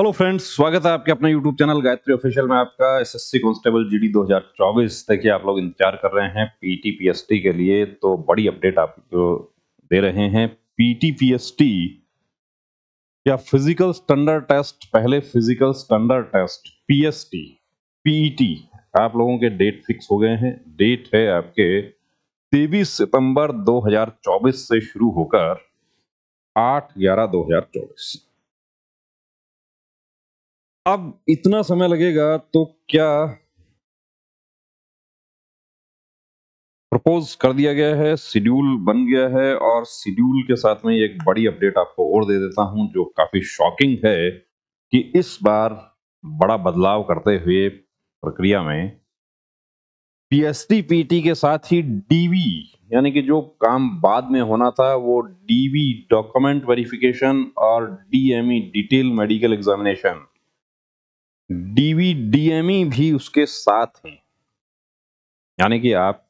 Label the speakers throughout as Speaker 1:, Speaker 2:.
Speaker 1: hello friends स्वागत है आपके अपने यूट्यूब चैनल गायत्री ऑफिशियल में आपका एसएससी कांस्टेबल जीडी 2024 देखिए आप लोग इंतजार कर रहे हैं पीटी पीएसटी के लिए तो बड़ी अपडेट आप जो दे रहे हैं पीटी पीएसटी या फिजिकल स्टैंडर्ड टेस्ट पहले physical standard test PST PET आप लोगों के डेट फिक्स हो गए हैं डेट है आपके तेईस सितंबर दो से शुरू होकर आठ ग्यारह दो अब इतना समय लगेगा तो क्या प्रपोज कर दिया गया है शेड्यूल बन गया है और शेड्यूल के साथ में एक बड़ी अपडेट आपको और दे देता हूं जो काफी शॉकिंग है कि इस बार बड़ा बदलाव करते हुए प्रक्रिया में पीएसटी पीटी के साथ ही डीवी यानी कि जो काम बाद में होना था वो डीवी डॉक्यूमेंट वेरिफिकेशन और DME detail medical examination DVDME भी उसके साथ है यानी कि आप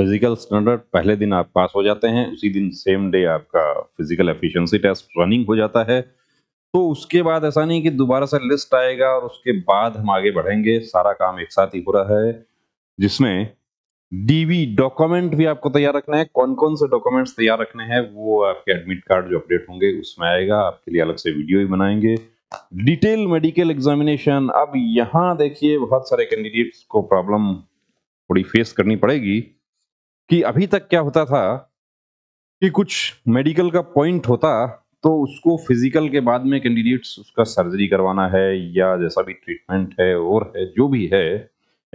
Speaker 1: फिजिकल स्टैंडर्ड पहले दिन आप पास हो जाते हैं उसी दिन सेम डे आपका फिजिकल एफिशिएंसी टेस्ट रनिंग हो जाता है तो उसके बाद ऐसा नहीं कि दोबारा से लिस्ट आएगा और उसके बाद हम आगे बढ़ेंगे सारा काम एक साथ ही हो रहा है जिसमें डीवी डॉक्यूमेंट भी आपको तैयार रखना है कौन कौन से डॉक्यूमेंट्स तैयार रखने हैं वो आपके एडमिट कार्ड जो अपडेट होंगे उसमें आएगा आपके लिए अलग से वीडियो भी बनाएंगे डिटेल मेडिकल एग्जामिनेशन अब यहाँ देखिए बहुत सारे कैंडिडेट्स को प्रॉब्लम थोड़ी फेस करनी पड़ेगी कि अभी तक क्या होता था कि कुछ मेडिकल का पॉइंट होता तो उसको फिजिकल के बाद में कैंडिडेट्स उसका सर्जरी करवाना है या जैसा भी ट्रीटमेंट है और है जो भी है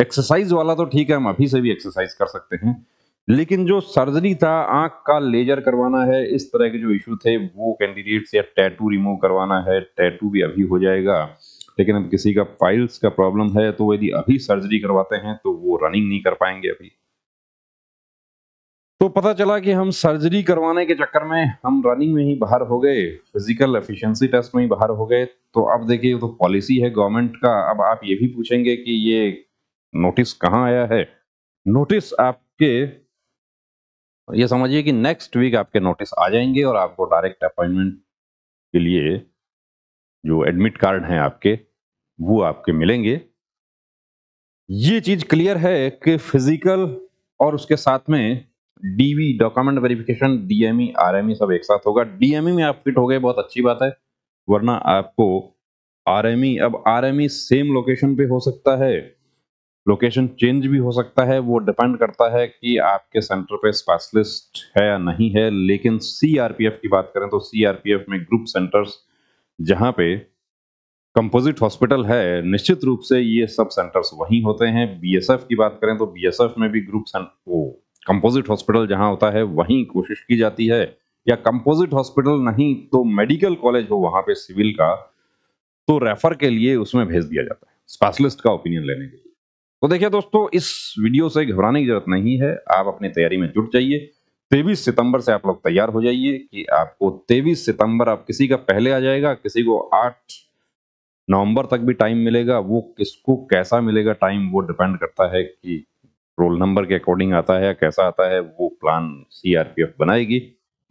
Speaker 1: एक्सरसाइज वाला तो ठीक है हम अभी से भी एक्सरसाइज कर सकते हैं लेकिन जो सर्जरी था आंख का लेजर करवाना है इस तरह के जो इशू थे वो कैंडिडेट या टैटू रिमूव करवाना है टैटू भी अभी हो जाएगा लेकिन अब किसी का फाइल्स का प्रॉब्लम है तो यदि अभी सर्जरी करवाते हैं तो वो रनिंग नहीं कर पाएंगे अभी तो पता चला कि हम सर्जरी करवाने के चक्कर में हम रनिंग में ही बाहर हो गए फिजिकल एफिशिएंसी टेस्ट में ही बाहर हो गए तो अब देखिए तो पॉलिसी है गवर्नमेंट का अब आप ये भी पूछेंगे कि ये नोटिस कहाँ आया है नोटिस आपके ये समझिए कि नेक्स्ट वीक आपके नोटिस आ जाएंगे और आपको डायरेक्ट अपॉइंटमेंट के लिए जो एडमिट कार्ड हैं आपके वो आपके मिलेंगे ये चीज क्लियर है कि फिजिकल और उसके साथ में DV document verification DME RME सब एक साथ होगा डीएमई e में आप फिट हो गए बहुत अच्छी बात है वरना आपको आरएमई e, अब आरएमई सेम लोकेशन पे हो सकता है लोकेशन चेंज भी हो सकता है वो डिपेंड करता है कि आपके सेंटर पे स्पेशलिस्ट है या नहीं है लेकिन सीआरपीएफ की बात करें तो सीआरपीएफ में ग्रुप सेंटर्स जहाँ पे कंपोजिट हॉस्पिटल है निश्चित रूप से ये सब सेंटर्स वहीं होते हैं बीएसएफ की बात करें तो बीएसएफ में भी ग्रुप वो कंपोजिट हॉस्पिटल जहाँ होता है वहीं कोशिश की जाती है या कंपोजिट हॉस्पिटल नहीं तो मेडिकल कॉलेज हो वहां पे सिविल का तो रेफर के लिए उसमें भेज दिया जाता है स्पेशलिस्ट का ओपिनियन लेने के लिए तो देखिए दोस्तों इस वीडियो से घबराने की जरूरत नहीं है आप अपनी तैयारी में जुट जाइए तेईस सितंबर से आप लोग तैयार हो जाइए कि आपको तेईस सितंबर आप किसी का पहले आ जाएगा किसी को आठ नवंबर तक भी टाइम मिलेगा वो किसको कैसा मिलेगा टाइम वो डिपेंड करता है कि रोल नंबर के अकॉर्डिंग आता है या कैसा आता है वो प्लान सी बनाएगी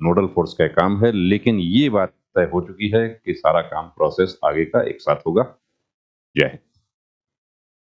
Speaker 1: नोडल फोर्स का काम है लेकिन ये बात तय हो चुकी है कि सारा काम प्रोसेस आगे का एक साथ होगा जय हिंद